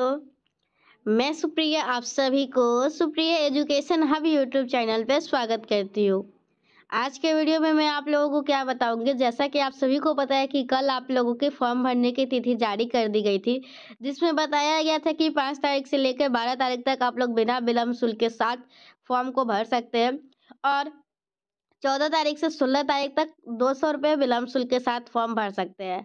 दोस्तों मैं सुप्रिया आप सभी को Supriya education hub YouTube channel पर स्वागत करती हूँ आज के वीडियो में मैं आप लोगों को क्या बताऊंगी जैसा कि आप सभी को पता है कि कल आप लोगों के फॉर्म भरने की तिथि जारी कर दी गई थी जिसमें बताया गया था कि पाँच तारीख से लेकर बारह तारीख तक आप लोग बिना विलम्ब शुल्क के साथ फॉर्म को भर सकते हैं और चौदह तारीख से सोलह तारीख तक दो सौ रुपये विलम्ब शुल्क के साथ फॉर्म भर सकते हैं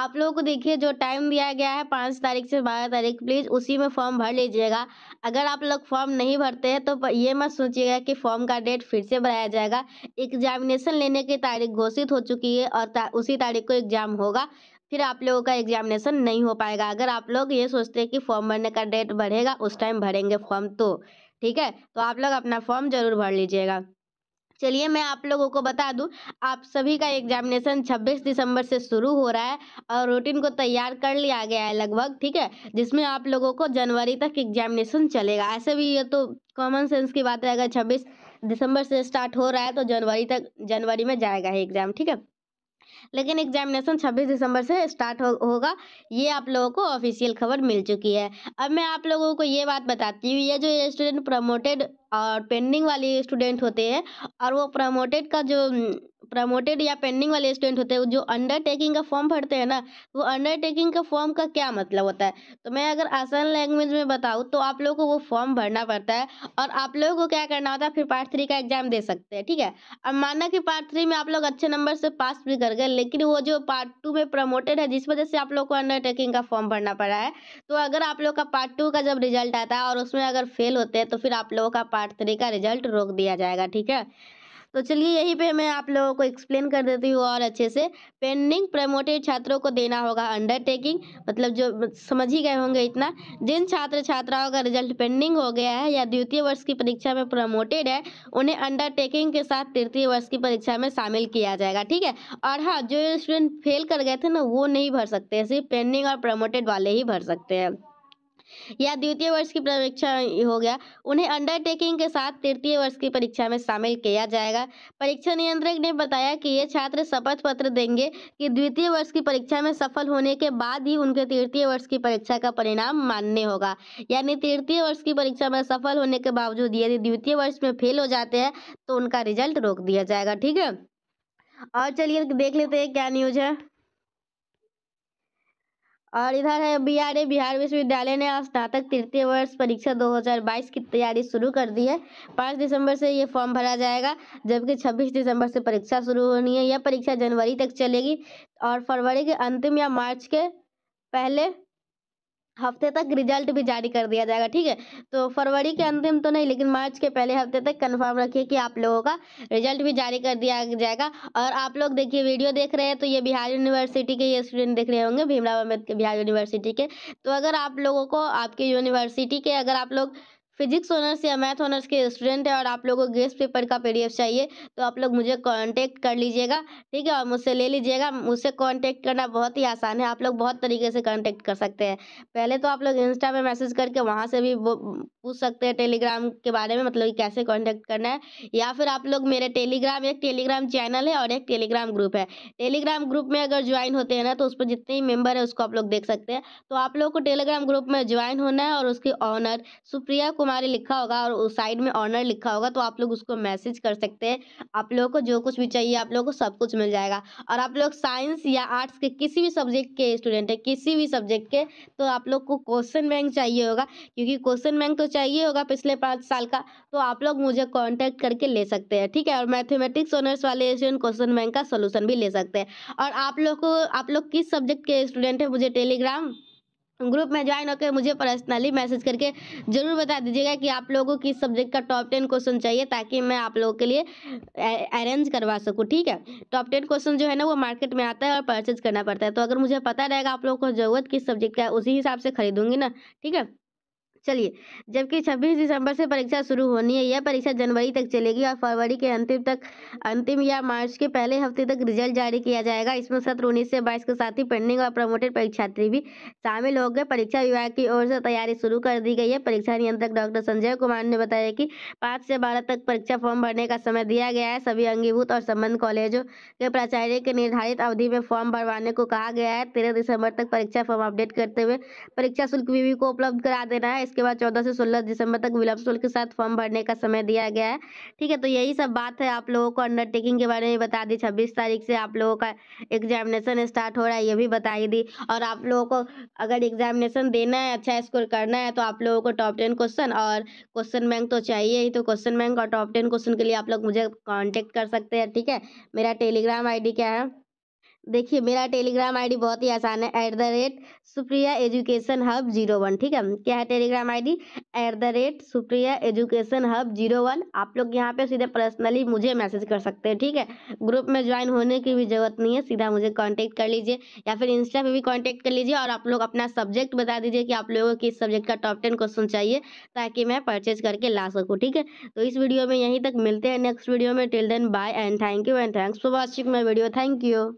आप लोगों को देखिए जो टाइम दिया गया है पाँच तारीख से बारह तारीख प्लीज़ उसी में फॉर्म भर लीजिएगा अगर आप लोग फॉर्म नहीं भरते हैं तो ये मत सोचिएगा कि फॉर्म का डेट फिर से बढ़ाया जाएगा एग्जामिनेशन लेने की तारीख घोषित हो चुकी है और ता, उसी तारीख को एग्जाम होगा फिर आप लोगों का एग्जामिनेशन नहीं हो पाएगा अगर आप लोग ये सोचते हैं कि फॉर्म भरने का डेट बढ़ेगा उस टाइम भरेंगे फॉर्म तो ठीक है तो आप लोग अपना फॉर्म जरूर भर लीजिएगा चलिए मैं आप लोगों को बता दूं आप सभी का एग्जामिनेशन 26 दिसंबर से शुरू हो रहा है और रूटीन को तैयार कर लिया गया है लगभग ठीक है जिसमें आप लोगों को जनवरी तक एग्जामिनेशन चलेगा ऐसे भी ये तो कॉमन सेंस की बात है अगर छब्बीस दिसंबर से स्टार्ट हो रहा है तो जनवरी तक जनवरी में जाएगा एग्जाम ठीक है लेकिन एग्जामिनेशन छब्बीस दिसंबर से स्टार्ट हो, होगा ये आप लोगों को ऑफिशियल खबर मिल चुकी है अब मैं आप लोगों को ये बात बताती हूँ ये जो स्टूडेंट प्रमोटेड और पेंडिंग वाले स्टूडेंट होते हैं और वो प्रमोटेड का जो प्रमोटेड या पेंडिंग वाले स्टूडेंट होते हैं जो अंडरटेकिंग का फॉर्म भरते हैं ना वो अंडरटेकिंग का फॉर्म का क्या मतलब होता है तो मैं अगर आसान लैंग्वेज में बताऊँ तो आप लोगों को वो फॉर्म भरना पड़ता है और आप लोगों को क्या करना होता है फिर पार्ट थ्री का एग्जाम दे सकते हैं ठीक है अब माना कि पार्ट थ्री में आप लोग अच्छे नंबर से पास भी कर गए लेकिन वो जो पार्ट टू में प्रमोटेड है जिस वजह से आप लोग को अंडरटेकिंग का फॉर्म भरना पड़ा है तो अगर आप लोग का पार्ट टू का जब रिजल्ट आता है और उसमें अगर फेल होते हैं तो फिर आप लोगों का पार्ट थ्री का रिजल्ट रोक दिया जाएगा ठीक है तो चलिए यहीं पे मैं आप लोगों को एक्सप्लेन कर देती हूँ और अच्छे से पेंडिंग प्रमोटेड छात्रों को देना होगा अंडरटेकिंग मतलब जो समझ ही गए होंगे इतना जिन छात्र छात्राओं का रिजल्ट पेंडिंग हो गया है या द्वितीय वर्ष की परीक्षा में प्रमोटेड है उन्हें अंडरटेकिंग के साथ तृतीय वर्ष की परीक्षा में शामिल किया जाएगा ठीक है और हाँ जो स्टूडेंट फेल कर गए थे ना वो नहीं भर सकते सिर्फ पेंडिंग और प्रमोटेड वाले ही भर सकते हैं या द्वितीय वर्ष की परीक्षा हो गया उन्हें अंडरटेकिंग के साथ तृतीय वर्ष की परीक्षा में शामिल किया जाएगा परीक्षा नियंत्रक ने बताया कि ये छात्र शपथ पत्र देंगे कि द्वितीय वर्ष की परीक्षा में सफल होने के बाद ही उनके तृतीय वर्ष की परीक्षा का परिणाम मान्य होगा यानी तृतीय वर्ष की परीक्षा में सफल होने के बावजूद यदि द्वितीय वर्ष में फेल हो जाते हैं तो उनका रिजल्ट रोक दिया जाएगा ठीक है और चलिए देख लेते हैं क्या न्यूज़ है और इधर है ए बिहार विश्वविद्यालय ने स्नातक तृतीय वर्ष परीक्षा 2022 की तैयारी शुरू कर दी है पाँच दिसंबर से ये फॉर्म भरा जाएगा जबकि 26 दिसंबर से परीक्षा शुरू होनी है यह परीक्षा जनवरी तक चलेगी और फरवरी के अंतिम या मार्च के पहले हफ्ते तक रिजल्ट भी जारी कर दिया जाएगा ठीक है तो फरवरी के अंतिम तो नहीं लेकिन मार्च के पहले हफ्ते तक कंफर्म रखिए कि आप लोगों का रिजल्ट भी जारी कर दिया जाएगा और आप लोग देखिए वीडियो देख रहे हैं तो ये बिहार यूनिवर्सिटी के ये स्टूडेंट देख रहे होंगे भीमराव अम्बेडकर बिहार यूनिवर्सिटी के तो अगर आप लोगों को आपके यूनिवर्सिटी के अगर आप लोग फिजिक्स ऑनर्स या मैथ ऑनर्स के स्टूडेंट हैं और आप लोगों को गेस्ट पेपर का पीडीएफ चाहिए तो आप लोग मुझे कांटेक्ट कर लीजिएगा ठीक है और मुझसे ले लीजिएगा मुझसे कांटेक्ट करना बहुत ही आसान है आप लोग बहुत तरीके से कांटेक्ट कर सकते हैं पहले तो आप लोग इंस्टा पर मैसेज करके वहाँ से भी पूछ सकते हैं टेलीग्राम के बारे में मतलब कैसे कॉन्टैक्ट करना है या फिर आप लोग मेरे टेलीग्राम एक टेलीग्राम चैनल है और एक टेलीग्राम ग्रुप है टेलीग्राम ग्रुप में अगर ज्वाइन होते हैं ना तो उस पर जितने ही मेम्बर है उसको आप लोग देख सकते हैं तो आप लोग को टेलीग्राम ग्रुप में ज्वाइन होना है और उसकी ऑनर सुप्रिया को कुमारी लिखा होगा और साइड में ऑनर लिखा होगा तो आप लोग उसको मैसेज कर सकते हैं आप लोगों को जो कुछ भी चाहिए आप लोगों को सब कुछ मिल जाएगा और आप लोग साइंस या आर्ट्स के किसी भी सब्जेक्ट के स्टूडेंट है किसी भी सब्जेक्ट के तो आप लोग को क्वेश्चन बैंक चाहिए होगा क्योंकि क्वेश्चन बैंक तो चाहिए होगा पिछले पाँच साल का तो आप लोग मुझे कॉन्टैक्ट करके ले सकते हैं ठीक है और मैथमेटिक्स ऑनर्स वाले स्टूडेंट क्वेश्चन बैंक का सोल्यूशन भी ले सकते हैं और आप लोग को आप लोग किस सब्जेक्ट के स्टूडेंट हैं मुझे टेलीग्राम ग्रुप में ज्वाइन होकर मुझे पर्सनली मैसेज करके ज़रूर बता दीजिएगा कि आप लोगों को किस सब्जेक्ट का टॉप टेन क्वेश्चन चाहिए ताकि मैं आप लोगों के लिए अरेंज करवा सकूँ ठीक है टॉप टेन क्वेश्चन जो है ना वो मार्केट में आता है और परचेज करना पड़ता है तो अगर मुझे पता रहेगा आप लोगों को ज़रूरत किस सब्जेक्ट का है उसी हिसाब से खरीदूंगी ना ठीक है चलिए जबकि 26 दिसंबर से परीक्षा शुरू होनी है यह परीक्षा जनवरी तक चलेगी और फरवरी के अंतिम तक अंतिम या मार्च के पहले हफ्ते तक रिजल्ट जारी किया जाएगा इसमें सत्र उन्नीस से बाईस के साथ ही पेंडिंग और प्रमोटेड परीक्षार्थी भी शामिल हो गए परीक्षा विभाग की ओर से तैयारी शुरू कर दी गई है परीक्षा नियंत्रक डॉक्टर संजय कुमार ने बताया कि पाँच से बारह तक परीक्षा फॉर्म भरने का समय दिया गया है सभी अंगीभूत और संबंध कॉलेजों के प्राचार्य के निर्धारित अवधि में फॉर्म भरवाने को कहा गया है तेरह दिसंबर तक परीक्षा फॉर्म अपडेट करते हुए परीक्षा शुल्क विवि को उपलब्ध करा देना है इसके बाद चौदह से सोलह दिसंबर तक विलम्ब शुल्क के साथ फॉर्म भरने का समय दिया गया है ठीक है तो यही सब बात है आप लोगों को अंडरटेकिंग के बारे में बता दी छब्बीस तारीख से आप लोगों का एग्जामिनेशन स्टार्ट हो रहा है ये भी बता ही दी और आप लोगों को अगर एग्जामिनेशन देना है अच्छा स्कोर करना है तो आप लोगों को टॉप टेन क्वेश्चन और क्वेश्चन बैंक तो चाहिए ही तो क्वेश्चन बैंक और टॉप टेन क्वेश्चन के लिए आप लोग मुझे कॉन्टेक्ट कर सकते हैं ठीक है मेरा टेलीग्राम आई क्या है देखिए मेरा टेलीग्राम आईडी बहुत ही आसान है at the rate Supriya education hub zero one ठीक है क्या है Telegram ID at the rate Supriya education hub zero one आप लोग यहाँ पे सीधे पर्सनली मुझे मैसेज कर सकते हैं ठीक है ग्रुप में ज्वाइन होने की भी जरूरत नहीं है सीधा मुझे कांटेक्ट कर लीजिए या फिर इंस्टा पर भी कॉन्टैक्ट कर लीजिए और आप लोग अपना सब्जेक्ट बता दीजिए कि आप लोगों को किस सब्जेक्ट का टॉप टेन क्वेश्चन चाहिए ताकि मैं परचेज करके ला सकूँ ठीक है तो इस वीडियो में यहीं तक मिलते हैं नेक्स्ट वीडियो में till then bye and thank you and thanks for watching my video thank you